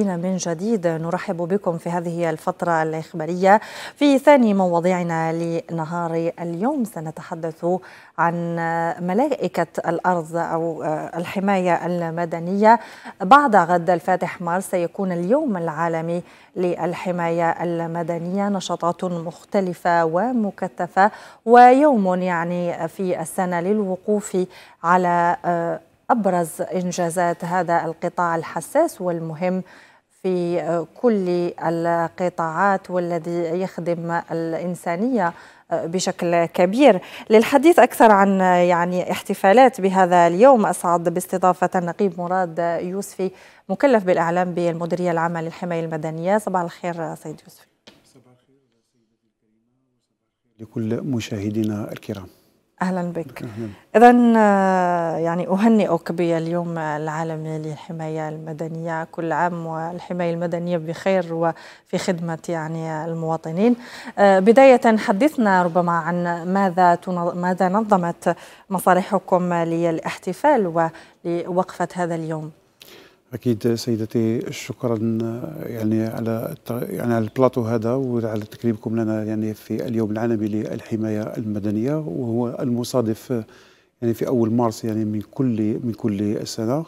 من جديد نرحب بكم في هذه الفترة الإخبارية في ثاني مواضيعنا لنهار اليوم سنتحدث عن ملائكة الأرض أو آه، الحماية المدنية بعد غد الفاتح مارس سيكون اليوم العالمي للحماية المدنية نشاطات مختلفة ومكثفة ويوم يعني في السنة للوقوف على آه، أبرز إنجازات هذا القطاع الحساس والمهم في كل القطاعات والذي يخدم الإنسانية بشكل كبير للحديث أكثر عن يعني احتفالات بهذا اليوم أسعد باستضافة النقيب مراد يوسفي مكلف بالإعلام بالمديرية العامة للحماية المدنية صباح الخير سيد يوسفي صباح الخير لكل مشاهدينا الكرام اهلا بك اذا آه، يعني اهنئك باليوم آه، العالمي للحمايه المدنيه كل عام والحمايه المدنيه بخير وفي خدمه يعني المواطنين آه، بدايه حدثنا ربما عن ماذا ماذا نظمت مصالحكم للاحتفال ولوقفه هذا اليوم اكيد سيدتي شكرا يعني على يعني على البلاطو هذا وعلى تكريمكم لنا يعني في اليوم العالمي للحمايه المدنيه وهو المصادف يعني في اول مارس يعني من كل من كل سنه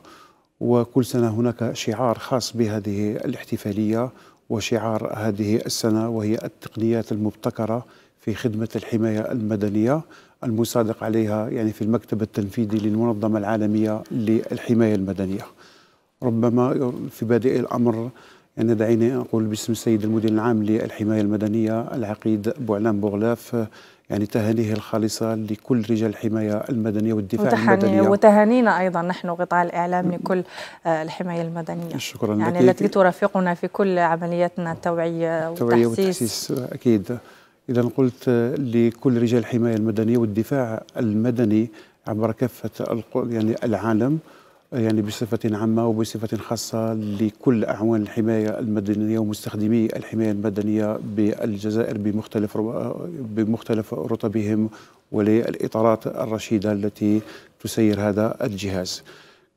وكل سنه هناك شعار خاص بهذه الاحتفاليه وشعار هذه السنه وهي التقنيات المبتكره في خدمه الحمايه المدنيه المصادق عليها يعني في المكتب التنفيذي للمنظمه العالميه للحمايه المدنيه ربما في بادئ الأمر يعني دعيني أقول باسم السيد المدير العام للحماية المدنية العقيد بوعلام بوغلاف يعني تهانيه الخالصة لكل رجال الحماية المدنية والدفاع المدني المدنية وتهانينا أيضا نحن قطاع الإعلام لكل آه، الحماية المدنية شكرا يعني لك التي ترافقنا في كل عملياتنا التوعية والتحسيس والتحسيس أكيد إذا قلت لكل رجال الحماية المدنية والدفاع المدني عبر كافة يعني العالم يعني بصفة عامة وبصفة خاصة لكل أعوان الحماية المدنية ومستخدمي الحماية المدنية بالجزائر بمختلف بمختلف رتبهم وللإطارات الرشيدة التي تسير هذا الجهاز.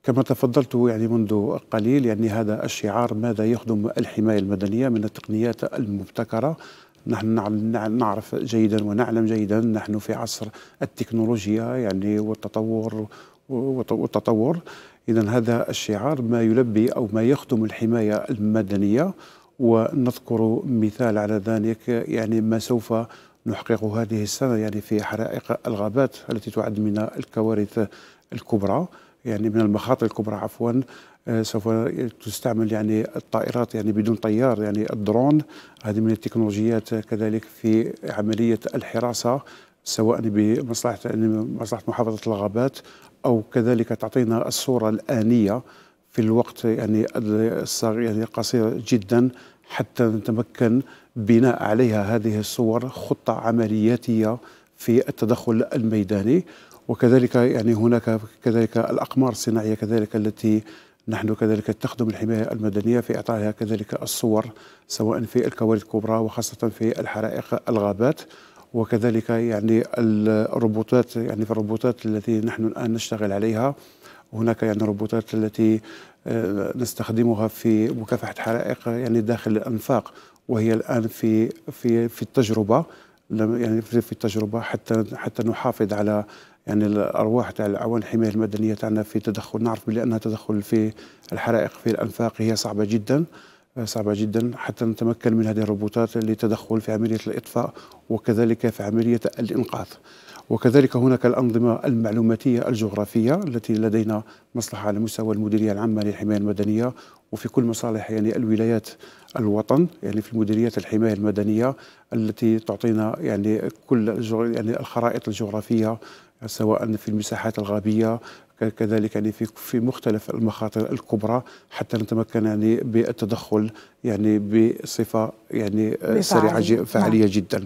كما تفضلت يعني منذ قليل يعني هذا الشعار ماذا يخدم الحماية المدنية من التقنيات المبتكرة نحن نعرف جيدا ونعلم جيدا نحن في عصر التكنولوجيا يعني والتطور والتطور إذا هذا الشعار ما يلبي أو ما يخدم الحماية المدنية ونذكر مثال على ذلك يعني ما سوف نحققه هذه السنة يعني في حرائق الغابات التي تعد من الكوارث الكبرى يعني من المخاطر الكبرى عفوا آه، سوف تستعمل يعني الطائرات يعني بدون طيار يعني الدرون هذه من التكنولوجيات كذلك في عملية الحراسة سواء بمصلحة يعني مصلحة محافظة الغابات او كذلك تعطينا الصوره الانيه في الوقت يعني يعني قصير جدا حتى نتمكن بناء عليها هذه الصور خطه عملياتيه في التدخل الميداني وكذلك يعني هناك كذلك الاقمار الصناعيه كذلك التي نحن كذلك تخدم الحمايه المدنيه في اعطائها كذلك الصور سواء في الكوارث الكبرى وخاصه في الحرائق الغابات وكذلك يعني الروبوتات يعني في الروبوتات التي نحن الآن نشتغل عليها هناك يعني روبوتات التي آه، نستخدمها في مكافحة حرائق يعني داخل الأنفاق وهي الآن في في في التجربة يعني في التجربة حتى حتى نحافظ على يعني الارواح تاع الاعوان الحمايه المدنيه تاعنا في تدخل نعرف بانها تدخل في الحرائق في الانفاق هي صعبه جدا صعبة جدا حتى نتمكن من هذه الروبوتات للتدخل في عملية الإطفاء وكذلك في عملية الإنقاذ وكذلك هناك الأنظمة المعلوماتية الجغرافية التي لدينا مصلحة على مستوى المديرية العامة للحماية المدنية وفي كل مصالح يعني الولايات الوطن يعني في مديريات الحماية المدنية التي تعطينا يعني كل يعني الخرائط الجغرافية سواء في المساحات الغابية كذلك يعني في في مختلف المخاطر الكبرى حتى نتمكن يعني بالتدخل يعني بصفه يعني سريعه فعاليه نعم. جدا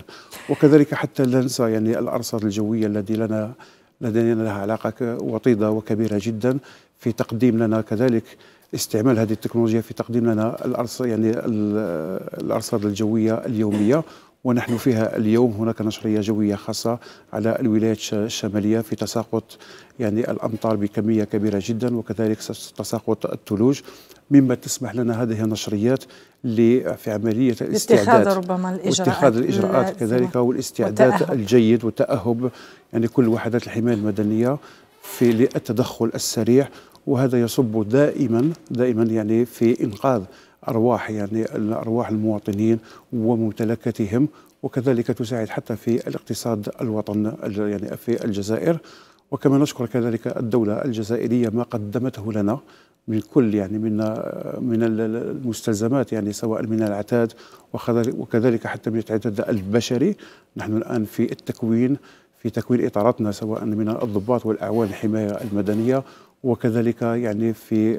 وكذلك حتى لا ننسى يعني الارصاد الجويه الذي لنا لدينا لها علاقه وطيده وكبيره جدا في تقديم لنا كذلك استعمال هذه التكنولوجيا في تقديم لنا الارصاد يعني الارصاد الجويه اليوميه ونحن فيها اليوم هناك نشرية جوية خاصة على الولايات الشمالية في تساقط يعني الأمطار بكمية كبيرة جدا وكذلك تساقط الثلوج مما تسمح لنا هذه النشريات في عملية الاستعداد اتخاذ ربما الإجراءات اتخاذ الإجراءات كذلك والاستعداد الجيد والتأهب يعني كل وحدات الحماية المدنية في للتدخل السريع وهذا يصب دائما دائما يعني في إنقاذ أرواح يعني أرواح المواطنين وممتلكاتهم وكذلك تساعد حتى في الاقتصاد الوطن يعني في الجزائر وكما نشكر كذلك الدولة الجزائرية ما قدمته لنا من كل يعني من من المستلزمات يعني سواء من العتاد وكذلك حتى من العتاد البشري نحن الآن في التكوين في تكوين إطاراتنا سواء من الضباط والأعوان الحماية المدنية وكذلك يعني في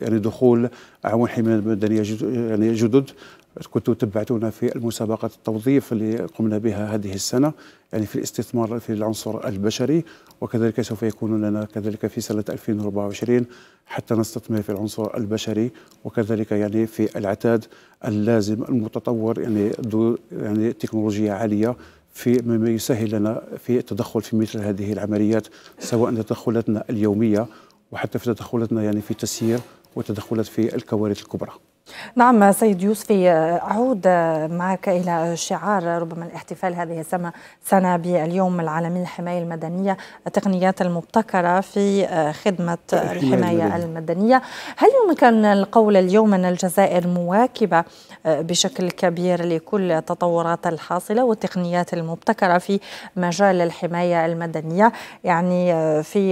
يعني دخول اعوان حمايه مدنيه يعني جدد كنتم تبعتونا في المسابقة التوظيف اللي قمنا بها هذه السنة يعني في الاستثمار في العنصر البشري وكذلك سوف يكون لنا كذلك في سنة 2024 حتى نستثمر في العنصر البشري وكذلك يعني في العتاد اللازم المتطور يعني ذو يعني تكنولوجيا عالية في مما يسهل لنا في التدخل في مثل هذه العمليات سواء تدخلاتنا اليوميه وحتى في تدخلاتنا يعني في تسيير وتدخلات في الكوارث الكبرى نعم سيد يوسفي أعود معك إلى شعار ربما الاحتفال هذه السنة باليوم العالمي للحماية المدنية التقنيات المبتكرة في آه، خدمة الحماية المدنية هل يمكن القول اليوم أن الجزائر مواكبة آه، بشكل كبير لكل التطورات الحاصلة والتقنيات المبتكرة في مجال الحماية المدنية يعني آه، في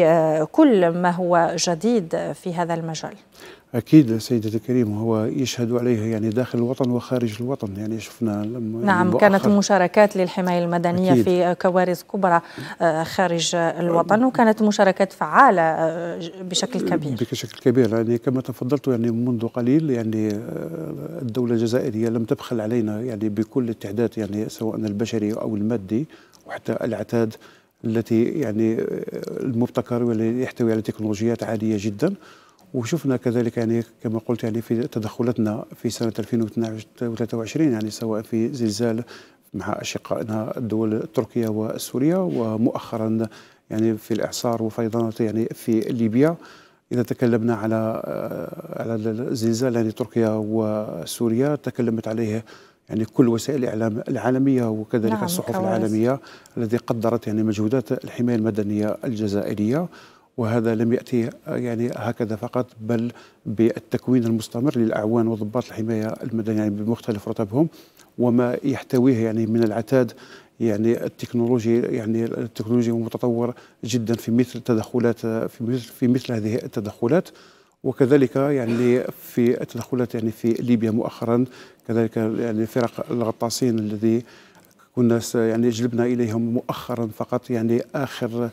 كل ما هو جديد في هذا المجال؟ اكيد سيدتي الكريم هو يشهد عليها يعني داخل الوطن وخارج الوطن يعني شفنا لما يعني نعم يعني كانت مشاركات للحمايه المدنيه أكيد. في كوارث كبرى آه، خارج الوطن وكانت مشاركات فعاله آه، بشكل كبير بشكل كبير يعني كما تفضلت يعني منذ قليل يعني آه، الدوله الجزائريه لم تبخل علينا يعني بكل التعداد يعني سواء البشري او المادي وحتى العتاد التي يعني المبتكر واللي يحتوي على تكنولوجيات عاليه جدا وشفنا كذلك يعني كما قلت يعني في تدخلاتنا في سنه 2023 يعني سواء في زلزال مع اشقائنا الدول التركيه وسوريا ومؤخرا يعني في الاعصار وفيضانات يعني في ليبيا اذا تكلمنا على آه، على الزلزال يعني تركيا وسوريا تكلمت عليه يعني كل وسائل الاعلام العالميه وكذلك نعم الصحف كواز. العالميه الذي قدرت يعني مجهودات الحمايه المدنيه الجزائريه وهذا لم يأتي يعني هكذا فقط بل بالتكوين المستمر للأعوان وضباط الحماية المدنية يعني بمختلف رتبهم وما يحتويه يعني من العتاد يعني التكنولوجي يعني التكنولوجيا متطور جدا في مثل التدخلات في مثل في مثل هذه التدخلات وكذلك يعني في التدخلات يعني في ليبيا مؤخرا كذلك يعني فرق الغطاسين الذي كنا يعني جلبنا اليهم مؤخرا فقط يعني اخر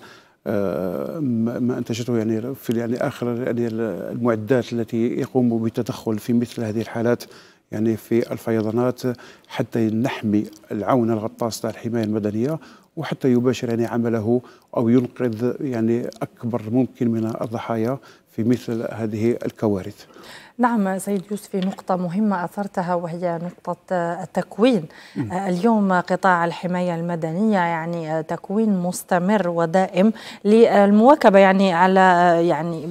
آه، ما انتجته يعني في يعني اخر يعني المعدات التي يقوم بالتدخل في مثل هذه الحالات يعني في الفيضانات حتى نحمي العون الغطاس تاع الحمايه المدنيه وحتى يباشر يعني عمله او ينقذ يعني اكبر ممكن من الضحايا في مثل هذه الكوارث. نعم سيد في نقطة مهمة أثرتها وهي نقطة التكوين آه، اليوم قطاع الحماية المدنية يعني آه، تكوين مستمر ودائم للمواكبة يعني على آه، يعني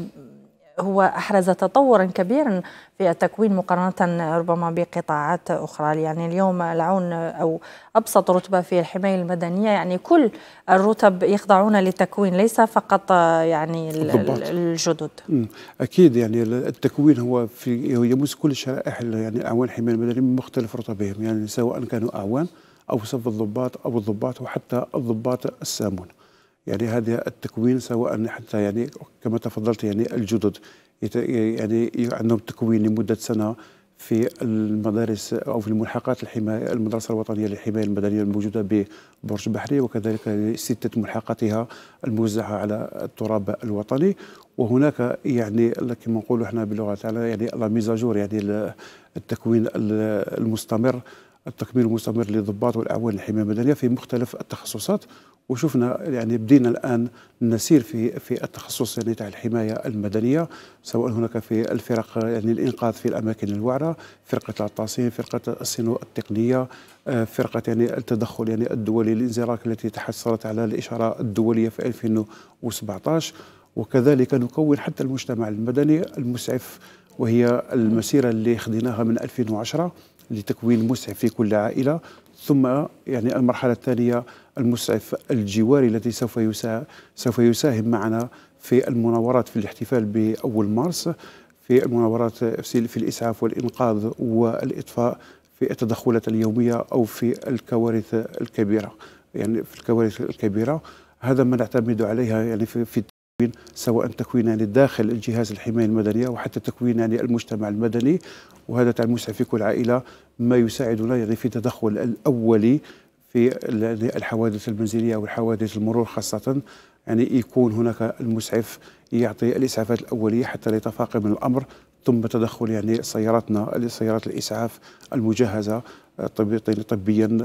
هو أحرز تطورا كبيرا في التكوين مقارنة ربما بقطاعات أخرى يعني اليوم العون أو أبسط رتبة في الحماية المدنية يعني كل الرتب يخضعون للتكوين ليس فقط يعني الجدد أكيد يعني التكوين هو في يمس كل شرائح يعني أعوان الحماية المدنية من مختلف رتبهم يعني سواء كانوا أعوان أو صف الضباط أو الضباط وحتى الضباط السامون يعني هذا التكوين سواء حتى يعني كما تفضلت يعني الجدد يعني عندهم تكوين لمده سنه في المدارس او في الملحقات الحمايه المدرسه الوطنيه للحمايه المدنيه الموجوده ببرج بحري وكذلك سته ملحقاتها الموزعه على التراب الوطني وهناك يعني كما نقولوا احنا باللغه تاعنا يعني لا ميزاجور يعني التكوين المستمر التكوين المستمر للضباط والاعوان الحمايه المدنيه في مختلف التخصصات وشفنا يعني بدينا الان نسير في في التخصص يعني تاع الحمايه المدنيه سواء هناك في الفرق يعني الانقاذ في الاماكن الوعره فرقه العطاسين فرقه السنو التقنيه آه، فرقه يعني التدخل يعني الدولي للانزلاق التي تحصلت على الاشاره الدوليه في 2017 وكذلك نكون حتى المجتمع المدني المسعف وهي المسيره اللي خديناها من 2010 لتكوين مسعف في كل عائله ثم يعني المرحله الثانيه المسعف الجواري الذي سوف سوف يساهم معنا في المناورات في الاحتفال بأول مارس في المناورات في الإسعاف والإنقاذ والإطفاء في التدخلات اليومية أو في الكوارث الكبيرة يعني في الكوارث الكبيرة هذا ما نعتمد عليها يعني في, في التكوين سواء تكوين يعني داخل الجهاز الحماية المدنية وحتى تكوين يعني المجتمع المدني وهذا تاع المسعف في كل عائلة ما يساعدنا يعني في التدخل الأولي في الحوادث المنزلية والحوادث المرور خاصة يعني يكون هناك المسعف يعطي الإسعافات الأولية حتى لا يتفاقم الأمر ثم تدخل يعني سياراتنا سيارات الإسعاف المجهزة طيب- طبيا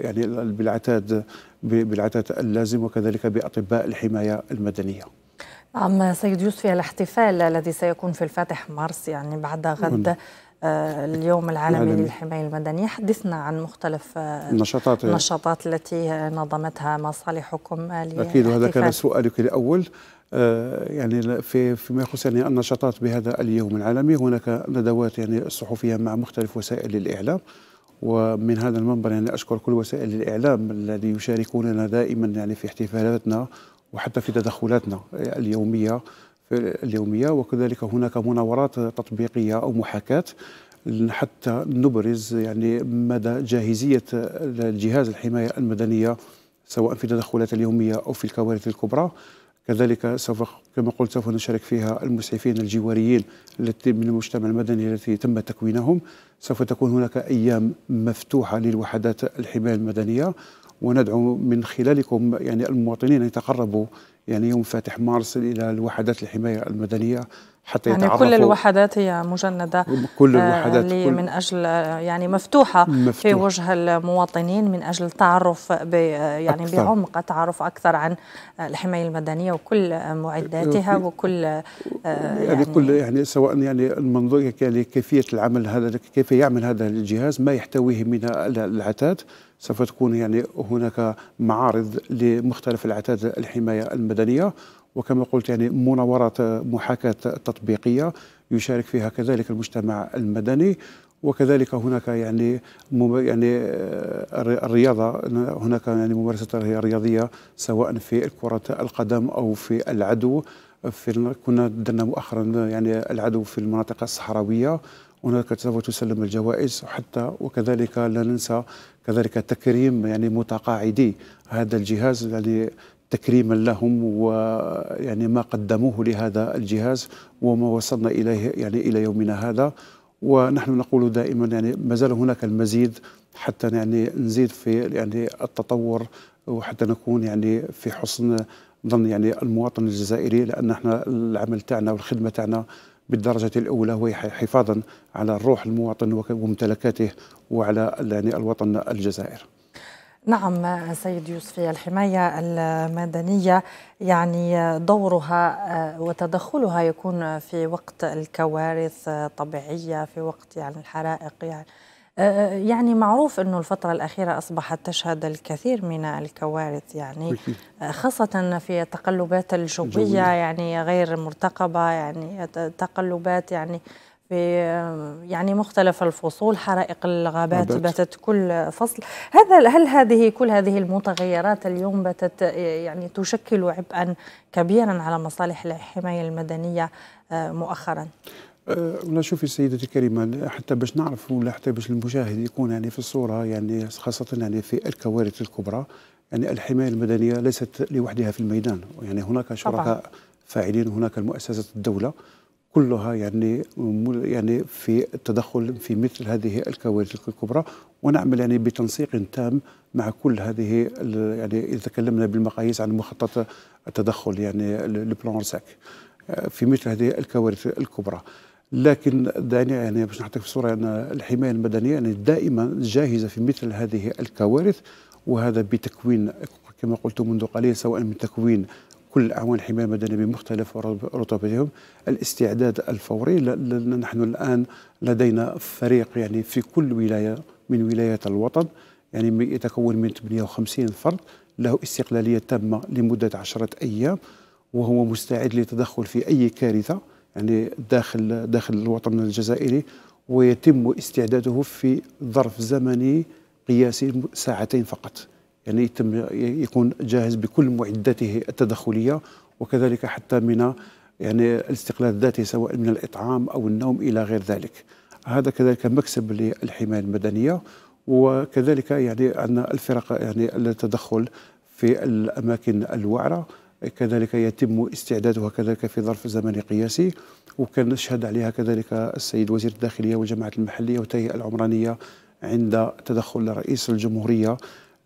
يعني بالعتاد بالعتاد اللازم وكذلك بأطباء الحماية المدنية عم سيد يوسف الاحتفال الذي سيكون في الفاتح مارس يعني بعد غد آه، اليوم العالمي للحماية المدنية حدثنا عن مختلف النشاطات آه، النشاطات إيه. التي نظمتها مصالحكم أكيد وهذا كان سؤالك الأول آه، يعني في فيما يخص يعني النشاطات بهذا اليوم العالمي هناك ندوات يعني الصحفيه مع مختلف وسائل الاعلام ومن هذا المنبر يعني اشكر كل وسائل الاعلام الذي يشاركوننا دائما يعني في احتفالاتنا وحتى في تدخلاتنا اليوميه اليومية وكذلك هناك مناورات تطبيقية أو محاكاة حتى نبرز يعني مدى جاهزية الجهاز الحماية المدنية سواء في التدخلات اليومية أو في الكوارث الكبرى كذلك سوف كما قلت سوف نشارك فيها المسعفين الجواريين التي من المجتمع المدني التي تم تكوينهم سوف تكون هناك أيام مفتوحة للوحدات الحماية المدنية وندعو من خلالكم يعني المواطنين أن يتقربوا يعني يوم فاتح مارس إلى الوحدات الحماية المدنية حتى يعني كل الوحدات هي مجندة كل آه، الوحدات كل من أجل يعني مفتوحة مفتوح. في وجه المواطنين من أجل التعرف يعني أكثر. بعمق التعرف أكثر عن الحماية المدنية وكل معداتها وكل آه، يعني, يعني كل يعني سواء يعني المنظور كيفية العمل هذا كيف يعمل هذا الجهاز ما يحتويه من العتاد سوف تكون يعني هناك معارض لمختلف العتاد الحمايه المدنيه وكما قلت يعني مناورات محاكاه تطبيقيه يشارك فيها كذلك المجتمع المدني وكذلك هناك يعني يعني آه، الرياضه هناك يعني ممارسه رياضيه سواء في كره القدم او في العدو في كنا درنا مؤخرا يعني العدو في المناطق الصحراويه هناك سوف تسلم الجوائز حتى وكذلك لا ننسى كذلك تكريم يعني متقاعدي هذا الجهاز الذي يعني تكريما لهم ويعني ما قدموه لهذا الجهاز وما وصلنا اليه يعني الى يومنا هذا ونحن نقول دائما يعني ما زال هناك المزيد حتى يعني نزيد في يعني التطور وحتى نكون يعني في حسن ظن يعني المواطن الجزائري لان احنا العمل تاعنا والخدمه تاعنا بالدرجة الأولى وهي حفاظا على روح المواطن وممتلكاته وعلى يعني الوطن الجزائر نعم سيد يوسفي الحماية المدنية يعني دورها آه، وتدخلها يكون في وقت الكوارث الطبيعية في وقت يعني الحرائق يعني آه، آه، يعني معروف أنه الفترة الأخيرة أصبحت تشهد الكثير من الكوارث يعني آه، خاصة في التقلبات الجوية يعني غير مرتقبة يعني تقلبات يعني في يعني مختلف الفصول حرائق الغابات باتت كل فصل هذا هل هذه كل هذه المتغيرات اليوم باتت يعني تشكل عبئا كبيرا على مصالح الحمايه المدنيه مؤخرا آه، لا شوفي سيدتي الكريمه حتى باش نعرف ولا حتى باش المشاهد يكون يعني في الصوره يعني خاصه يعني في الكوارث الكبرى يعني الحمايه المدنيه ليست لوحدها في الميدان يعني هناك شركاء فاعلين هناك المؤسسات الدوله كلها يعني يعني في التدخل في مثل هذه الكوارث الكبرى ونعمل يعني بتنسيق تام مع كل هذه يعني اذا تكلمنا بالمقاييس عن مخطط التدخل يعني البلان ساك آه، في مثل هذه الكوارث الكبرى لكن دعني يعني باش نحطك في صوره ان الحمايه المدنيه يعني دائما جاهزه في مثل هذه الكوارث وهذا بتكوين كما قلت منذ قليل سواء من تكوين كل اعوان الحمايه المدنيه بمختلف رتبتهم الاستعداد الفوري لان نحن الان لدينا فريق يعني في كل ولايه من ولايات الوطن يعني يتكون من 58 فرد له استقلاليه تامه لمده 10 ايام وهو مستعد للتدخل في اي كارثه يعني داخل داخل الوطن الجزائري ويتم استعداده في ظرف زمني قياسي ساعتين فقط يعني يتم يكون جاهز بكل معداته التدخليه وكذلك حتى من يعني الاستقلال الذاتي سواء من الاطعام او النوم الى غير ذلك هذا كذلك مكسب للحمايه المدنيه وكذلك يعني ان الفرق يعني التدخل في الاماكن الوعره كذلك يتم استعدادها كذلك في ظرف زمني قياسي وكان وكنشهد عليها كذلك السيد وزير الداخلية والجماعة المحلية والتهيئة العمرانية عند تدخل رئيس الجمهورية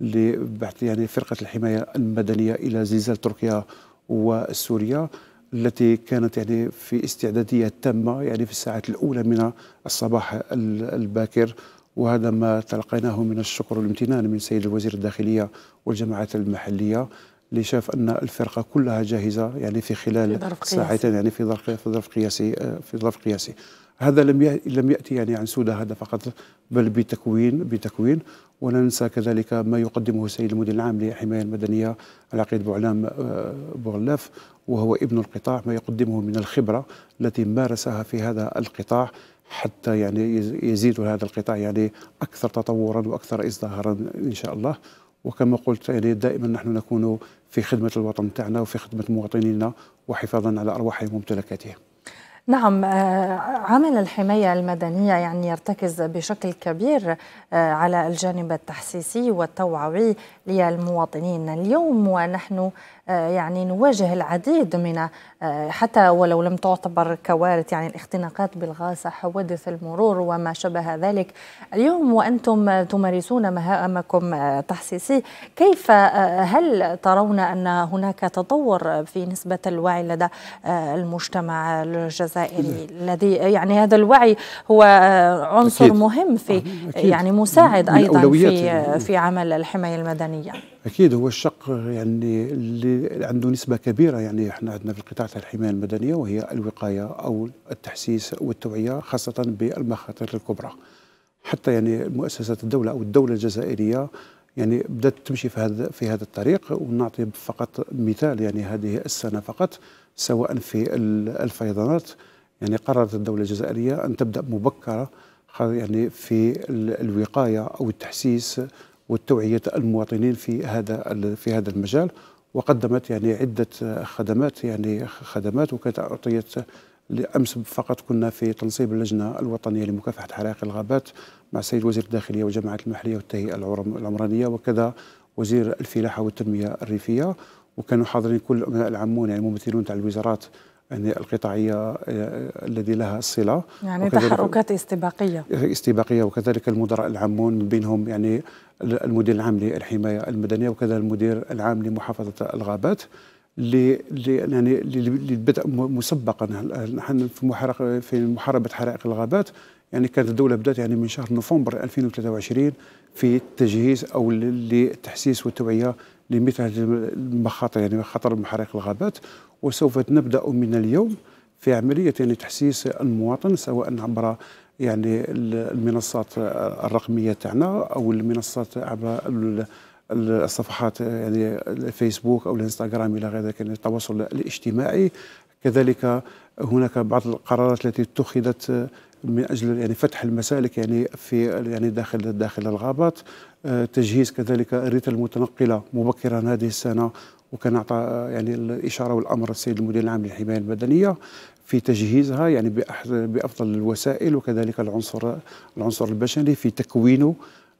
لبعث يعني فرقة الحماية المدنية إلى زلزال تركيا وسوريا التي كانت يعني في استعدادية تامة يعني في الساعات الأولى من الصباح الباكر وهذا ما تلقيناه من الشكر والامتنان من سيد الوزير الداخلية والجماعات المحلية اللي شاف ان الفرقه كلها جاهزه يعني في خلال ساعتين يعني في ظرف في ظرف قياسي آه، في ظرف قياسي هذا لم لم ياتي يعني عن سوده هذا فقط بل بتكوين بتكوين ولا ننسى كذلك ما يقدمه السيد المدير العام للحمايه المدنيه العقيد بوعلام آه، بوغلاف وهو ابن القطاع ما يقدمه من الخبره التي مارسها في هذا القطاع حتى يعني يزيد هذا القطاع يعني اكثر تطورا واكثر ازدهارا ان شاء الله وكما قلت يعني دائما نحن نكون في خدمة الوطن تاعنا وفي خدمة مواطنينا وحفاظا على أرواحهم وممتلكاتهم نعم آه، عمل الحماية المدنية يعني يرتكز بشكل كبير آه، على الجانب التحسيسي والتوعوي للمواطنين اليوم ونحن آه، يعني نواجه العديد من آه، حتى ولو لم تعتبر كوارث يعني الاختناقات بالغاز حوادث المرور وما شابه ذلك اليوم وأنتم تمارسون مهامكم آه، تحسيسي كيف هل ترون أن هناك تطور في نسبة الوعي لدى المجتمع الجزائري الذي يعني هذا الوعي هو عنصر أكيد. مهم في أكيد. يعني مساعد أيضا في في عمل الحماية المدنية أكيد هو الشق يعني اللي عنده نسبه كبيره يعني احنا عندنا في القطاع تاع الحمايه المدنيه وهي الوقايه او التحسيس والتوعيه خاصه بالمخاطر الكبرى حتى يعني مؤسسات الدوله او الدوله الجزائريه يعني بدات تمشي في هذا في هذا الطريق ونعطي فقط مثال يعني هذه السنه فقط سواء في الفيضانات يعني قررت الدوله الجزائريه ان تبدا مبكره يعني في الوقايه او التحسيس والتوعيه المواطنين في هذا في هذا المجال وقدمت يعني عدة خدمات يعني خدمات وكانت أعطيت امس فقط كنا في تنصيب اللجنه الوطنيه لمكافحه حرائق الغابات مع السيد وزير الداخليه وجماعه المحليه والتهيئه العمرانيه وكذا وزير الفلاحه والتنميه الريفيه وكانوا حاضرين كل ابناء العمون يعني ممثلون تاع الوزارات يعني القطاعية آه، الذي لها صلة يعني تحركات استباقية استباقية وكذلك المدراء العامون بينهم يعني المدير العام للحماية المدنية وكذا المدير العام لمحافظة الغابات يعني للبدء مسبقا نحن في في محاربه حرائق الغابات يعني كانت الدوله بدات يعني من شهر نوفمبر 2023 في التجهيز او للتحسيس والتوعيه لمثل هذه المخاطر يعني خطر محرق الغابات وسوف نبدا من اليوم في عمليه يعني تحسيس المواطن سواء عبر يعني المنصات الرقميه تاعنا او المنصات عبر الصفحات يعني الفيسبوك او الانستغرام الى غير ذلك يعني التواصل الاجتماعي كذلك هناك بعض القرارات التي اتخذت من اجل يعني فتح المسالك يعني في يعني داخل داخل الغابات آه، تجهيز كذلك الريت المتنقله مبكرا هذه السنه وكان اعطى آه، يعني الاشاره والامر السيد المدير العام للحمايه المدنيه في تجهيزها يعني بافضل الوسائل وكذلك العنصر العنصر البشري في تكوينه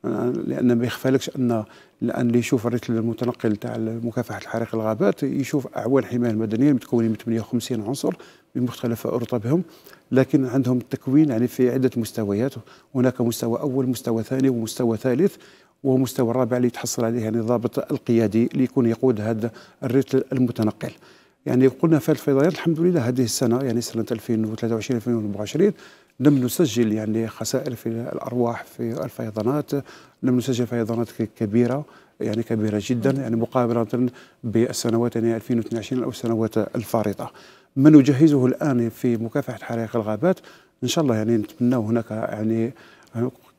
آه، لان ما يخفالكش ان لان اللي يشوف الريت المتنقل تاع مكافحه الحريق الغابات يشوف اعوان الحمايه المدنيه متكونين من 58 عنصر بمختلف ارطبهم لكن عندهم التكوين يعني في عدة مستويات هناك مستوى أول مستوى ثاني ومستوى ثالث ومستوى الرابع اللي يتحصل عليه يعني الضابط القيادي اللي يكون يقود هذا الرتل المتنقل يعني قلنا في الفضائيات الحمد لله هذه السنة يعني سنة 2023 2024 لم نسجل يعني خسائر في الأرواح في الفيضانات لم نسجل فيضانات كبيرة يعني كبيرة جدا يعني مقابلة بالسنوات يعني 2022 أو السنوات الفارطة ما نجهزه الان في مكافحه حرائق الغابات ان شاء الله يعني نتمناه هناك يعني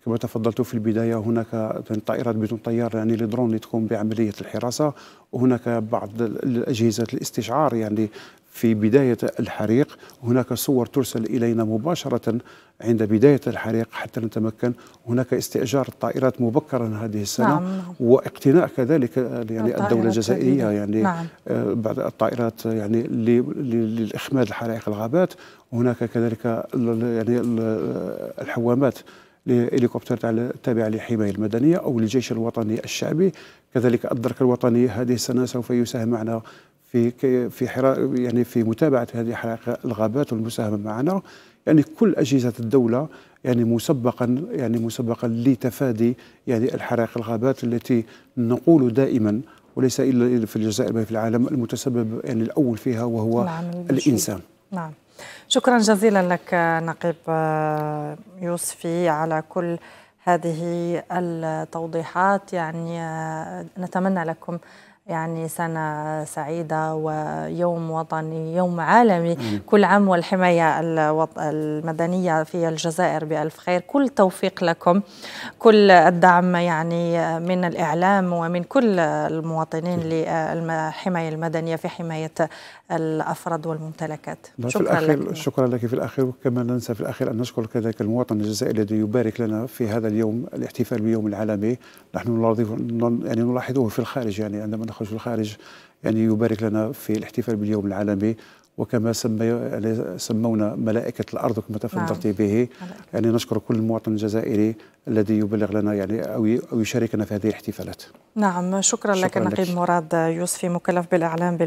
كما تفضلت في البداية هناك يعني طائرات بدون طيار يعني لدرون لتقوم بعملية الحراسة وهناك بعض الأجهزة الاستشعار يعني في بداية الحريق هناك صور ترسل إلينا مباشرة عند بداية الحريق حتى نتمكن هناك استئجار الطائرات مبكرا هذه السنة نعم. واقتناء كذلك يعني الدولة الجزائرية يعني نعم. آه، بعض الطائرات يعني للإخماد الحرائق الغابات هناك كذلك يعني الحوامات لهليكوبتر التابع للحمايه المدنيه او للجيش الوطني الشعبي كذلك الدرك الوطني هذه السنه سوف يساهم معنا في في يعني في متابعه هذه حرائق الغابات والمساهمه معنا يعني كل اجهزه الدوله يعني مسبقا يعني مسبقا لتفادي يعني الحرائق الغابات التي نقول دائما وليس الا في الجزائر بل في العالم المتسبب يعني الاول فيها وهو نعم الانسان نعم شكرا جزيلا لك نقيب آه، يوسفي على كل هذه التوضيحات يعني آه، نتمنى لكم يعني سنة سعيدة ويوم وطني يوم عالمي مم. كل عام والحماية المدنية في الجزائر بألف خير كل توفيق لكم كل الدعم يعني من الإعلام ومن كل المواطنين للحماية المدنية في حماية الأفراد والممتلكات شكرا لك شكرا لك في الأخير وكما ننسى في الأخير أن نشكر كذلك المواطن الجزائري الذي يبارك لنا في هذا اليوم الاحتفال باليوم العالمي نحن يعني نلاحظه في الخارج يعني عندما الخارج والخارج يعني يبارك لنا في الاحتفال باليوم العالمي وكما سمي سمونا ملائكة الأرض كما تفضلت نعم. به يعني نشكر كل مواطن جزائري الذي يبلغ لنا يعني أو أو يشاركنا في هذه الاحتفالات. نعم شكرا, شكرا لك نقيب مراد يوسفي مكلف بالإعلام